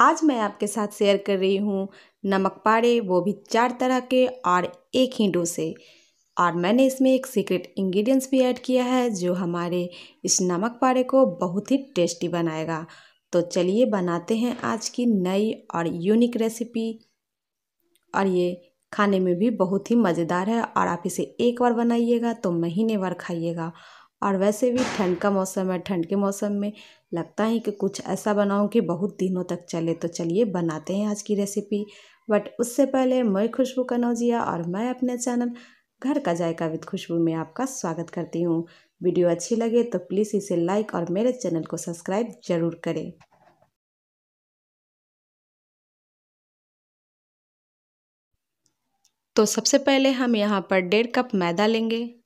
आज मैं आपके साथ शेयर कर रही हूँ नमक पाड़े वो भी चार तरह के और एक ही डोसे और मैंने इसमें एक सीक्रेट इंग्रेडिएंट्स भी ऐड किया है जो हमारे इस नमक पाड़े को बहुत ही टेस्टी बनाएगा तो चलिए बनाते हैं आज की नई और यूनिक रेसिपी और ये खाने में भी बहुत ही मज़ेदार है और आप इसे एक बार बनाइएगा तो महीने भर खाइएगा और वैसे भी ठंड का मौसम है ठंड के मौसम में लगता है कि कुछ ऐसा बनाऊं कि बहुत दिनों तक चले तो चलिए बनाते हैं आज की रेसिपी बट उससे पहले मैं खुशबू कनौजिया और मैं अपने चैनल घर का जायका विद खुशबू में आपका स्वागत करती हूँ वीडियो अच्छी लगे तो प्लीज़ इसे लाइक और मेरे चैनल को सब्सक्राइब ज़रूर करें तो सबसे पहले हम यहाँ पर डेढ़ कप मैदा लेंगे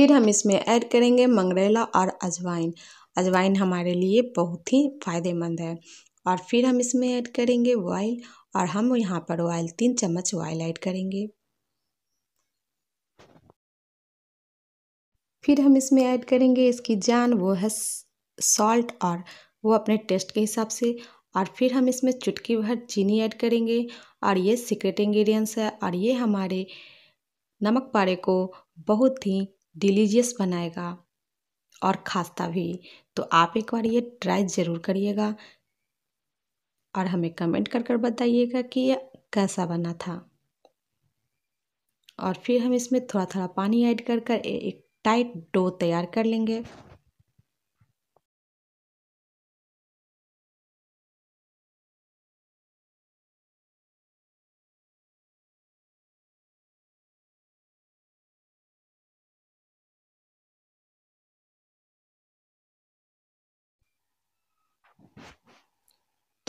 फिर हम इसमें ऐड करेंगे मंगरेला और अजवाइन अजवाइन हमारे लिए बहुत ही फ़ायदेमंद है और फिर हम इसमें ऐड करेंगे ऑयल और हम यहाँ पर ऑयल तीन चम्मच ऑयल ऐड करेंगे फिर हम इसमें ऐड करेंगे इसकी जान वो है सॉल्ट और वो अपने टेस्ट के हिसाब से और फिर हम इसमें चुटकी भर चीनी ऐड करेंगे और ये सीक्रेट इंग्रेडिएंट्स है और ये हमारे नमक पारे को बहुत ही डिलीजियस बनाएगा और खास्ता भी तो आप एक बार ये ट्राई ज़रूर करिएगा और हमें कमेंट कर कर बताइएगा कि ये कैसा बना था और फिर हम इसमें थोड़ा थोड़ा पानी ऐड कर कर एक टाइट डो तैयार कर लेंगे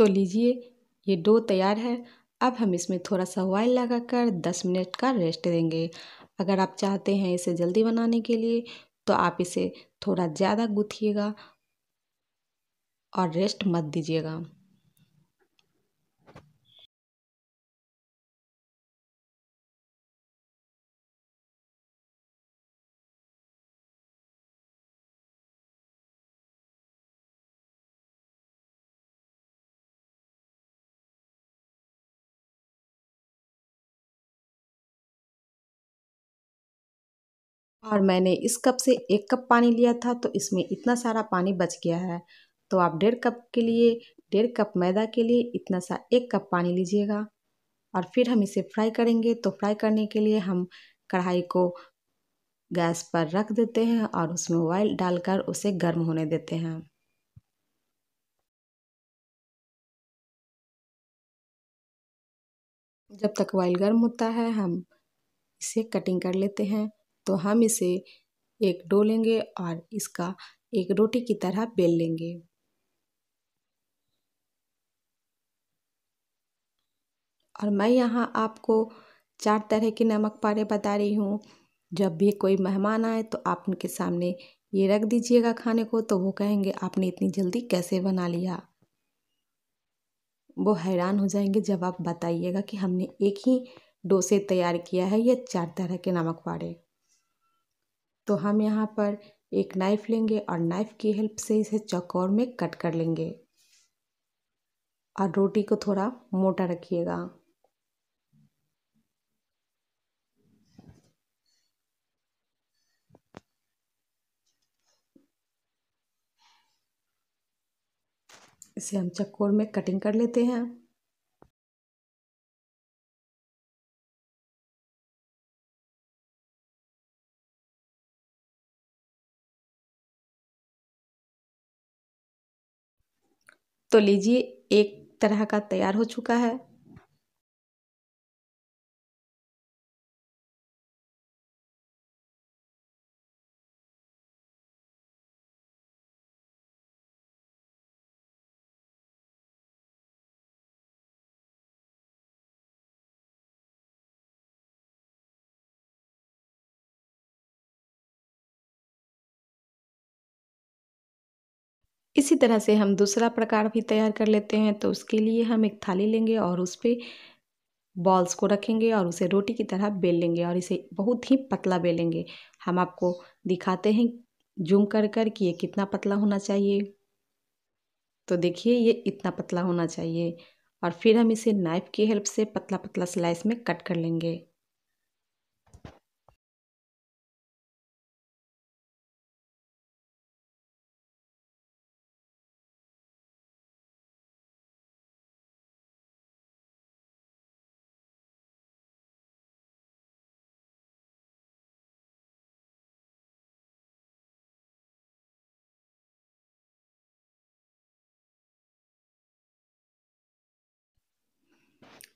तो लीजिए ये डो तैयार है अब हम इसमें थोड़ा सा ऑयल लगाकर 10 मिनट का रेस्ट देंगे अगर आप चाहते हैं इसे जल्दी बनाने के लिए तो आप इसे थोड़ा ज़्यादा गूँथिएगा और रेस्ट मत दीजिएगा और मैंने इस कप से एक कप पानी लिया था तो इसमें इतना सारा पानी बच गया है तो आप डेढ़ कप के लिए डेढ़ कप मैदा के लिए इतना सा एक कप पानी लीजिएगा और फिर हम इसे फ्राई करेंगे तो फ्राई करने के लिए हम कढ़ाई को गैस पर रख देते हैं और उसमें ऑयल डालकर उसे गर्म होने देते हैं जब तक ऑयल गर्म होता है हम इसे कटिंग कर लेते हैं तो हम इसे एक डो लेंगे और इसका एक रोटी की तरह बेल लेंगे और मैं यहाँ आपको चार तरह के नमक पारे बता रही हूँ जब भी कोई मेहमान आए तो आप उनके सामने ये रख दीजिएगा खाने को तो वो कहेंगे आपने इतनी जल्दी कैसे बना लिया वो हैरान हो जाएंगे जब आप बताइएगा कि हमने एक ही डोसे तैयार किया है या चार तरह के नमक पारे तो हम यहाँ पर एक नाइफ़ लेंगे और नाइफ़ की हेल्प से इसे चकोर में कट कर लेंगे और रोटी को थोड़ा मोटा रखिएगा इसे हम चकोर में कटिंग कर लेते हैं तो लीजिए एक तरह का तैयार हो चुका है इसी तरह से हम दूसरा प्रकार भी तैयार कर लेते हैं तो उसके लिए हम एक थाली लेंगे और उस पर बॉल्स को रखेंगे और उसे रोटी की तरह बेल लेंगे और इसे बहुत ही पतला बेलेंगे हम आपको दिखाते हैं जूम कर कर कि ये कितना पतला होना चाहिए तो देखिए ये इतना पतला होना चाहिए और फिर हम इसे नाइफ़ की हेल्प से पतला पतला स्लाइस में कट कर लेंगे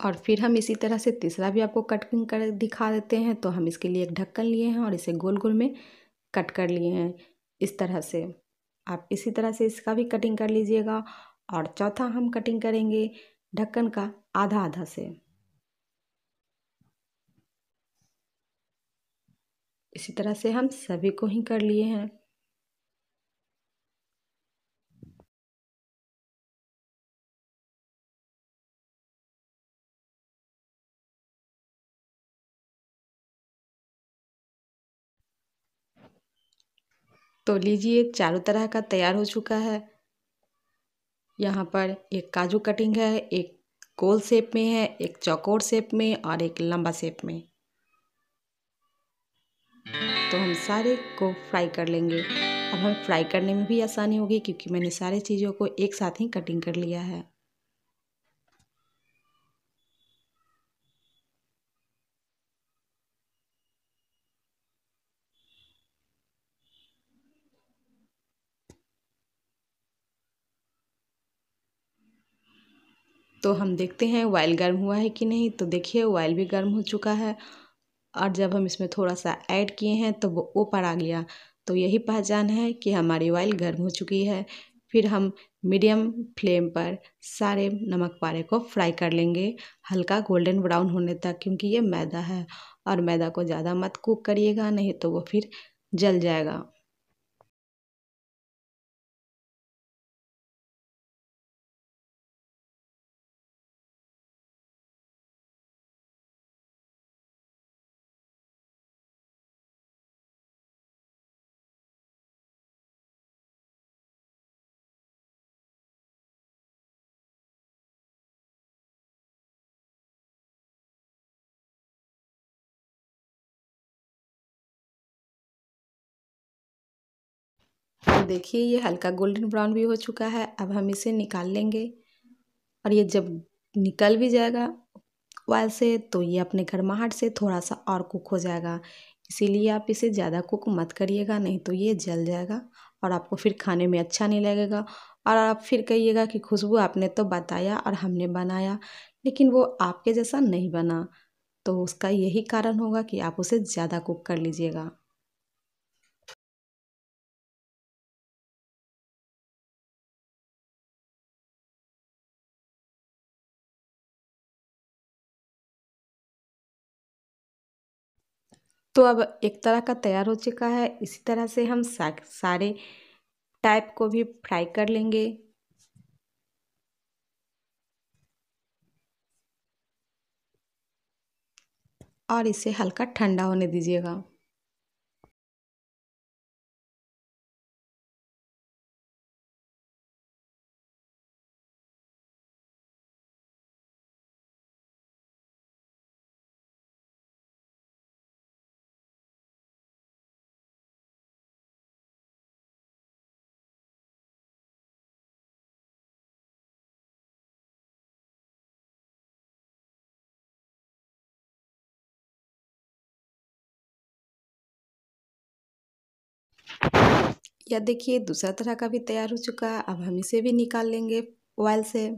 और फिर हम इसी तरह से तीसरा भी आपको कटिंग कर दिखा देते हैं तो हम इसके लिए एक ढक्कन लिए हैं और इसे गोल गोल में कट कर लिए हैं इस तरह से आप इसी तरह से इसका भी कटिंग कर लीजिएगा और चौथा हम कटिंग करेंगे ढक्कन का आधा आधा से इसी तरह से हम सभी को ही कर लिए हैं तो लीजिए चारों तरह का तैयार हो चुका है यहाँ पर एक काजू कटिंग है एक गोल शेप में है एक चौकोर शेप में और एक लंबा शेप में तो हम सारे को फ्राई कर लेंगे अब हमें फ्राई करने में भी आसानी होगी क्योंकि मैंने सारे चीज़ों को एक साथ ही कटिंग कर लिया है तो हम देखते हैं ऑयल गर्म हुआ है कि नहीं तो देखिए ऑयल भी गर्म हो चुका है और जब हम इसमें थोड़ा सा ऐड किए हैं तो वो ऊपर आ गया तो यही पहचान है कि हमारी ऑयल गर्म हो चुकी है फिर हम मीडियम फ्लेम पर सारे नमक पारे को फ्राई कर लेंगे हल्का गोल्डन ब्राउन होने तक क्योंकि ये मैदा है और मैदा को ज़्यादा मत कुक करिएगा नहीं तो वो फिर जल जाएगा तो देखिए ये हल्का गोल्डन ब्राउन भी हो चुका है अब हम इसे निकाल लेंगे और ये जब निकल भी जाएगा ऑयल से तो ये अपने गर्माहट से थोड़ा सा और कुक हो जाएगा इसीलिए आप इसे ज़्यादा कुक मत करिएगा नहीं तो ये जल जाएगा और आपको फिर खाने में अच्छा नहीं लगेगा और आप फिर कहिएगा कि खुशबू आपने तो बताया और हमने बनाया लेकिन वो आपके जैसा नहीं बना तो उसका यही कारण होगा कि आप उसे ज़्यादा कुक कर लीजिएगा तो अब एक तरह का तैयार हो चुका है इसी तरह से हम सारे टाइप को भी फ्राई कर लेंगे और इसे हल्का ठंडा होने दीजिएगा या देखिए दूसरा तरह का भी तैयार हो चुका है अब हम इसे भी निकाल लेंगे ऑयल से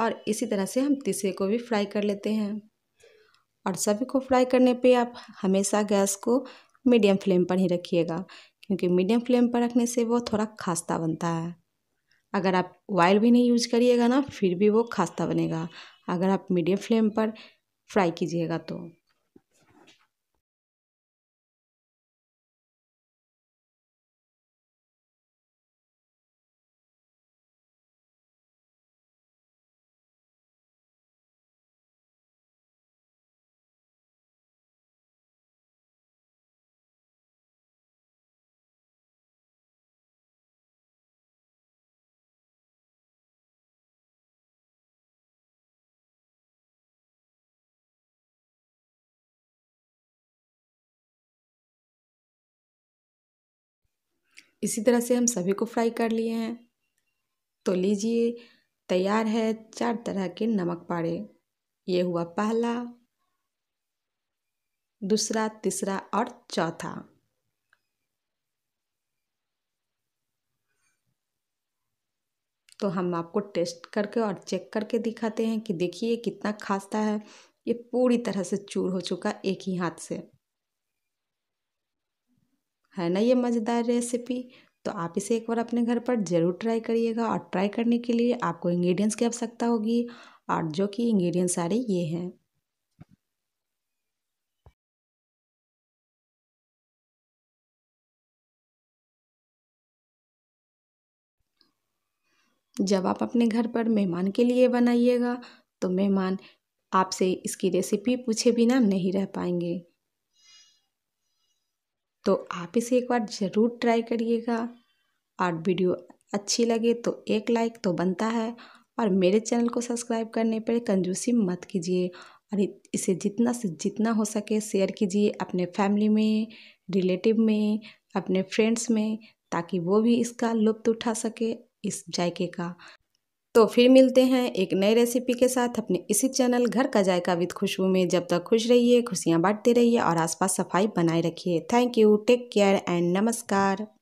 और इसी तरह से हम तीसरे को भी फ्राई कर लेते हैं और सभी को फ्राई करने पे आप हमेशा गैस को मीडियम फ्लेम पर ही रखिएगा क्योंकि मीडियम फ्लेम पर रखने से वो थोड़ा खास्ता बनता है अगर आप ऑयल भी नहीं यूज करिएगा ना फिर भी वो खास्ता बनेगा अगर आप मीडियम फ्लेम पर फ्राई कीजिएगा तो इसी तरह से हम सभी को फ्राई कर लिए हैं तो लीजिए तैयार है चार तरह के नमक पारे ये हुआ पहला दूसरा तीसरा और चौथा तो हम आपको टेस्ट करके और चेक करके दिखाते हैं कि देखिए कितना खास्ता है ये पूरी तरह से चूर हो चुका एक ही हाथ से है ना ये मज़ेदार रेसिपी तो आप इसे एक बार अपने घर पर ज़रूर ट्राई करिएगा और ट्राई करने के लिए आपको इंग्रेडिएंट्स की आवश्यकता होगी और जो कि इंग्रेडिएंट्स सारे ये हैं जब आप अपने घर पर मेहमान के लिए बनाइएगा तो मेहमान आपसे इसकी रेसिपी पूछे बिना नहीं रह पाएंगे तो आप इसे एक बार ज़रूर ट्राई करिएगा और वीडियो अच्छी लगे तो एक लाइक तो बनता है और मेरे चैनल को सब्सक्राइब करने पर कंजूसी मत कीजिए और इसे जितना से जितना हो सके शेयर कीजिए अपने फैमिली में रिलेटिव में अपने फ्रेंड्स में ताकि वो भी इसका लुत्फ़ उठा सके इस जायके का तो फिर मिलते हैं एक नए रेसिपी के साथ अपने इसी चैनल घर का जायका विद खुशबू में जब तक खुश रहिए खुशियाँ बांटते रहिए और आसपास सफाई बनाए रखिए thank you take care and नमस्कार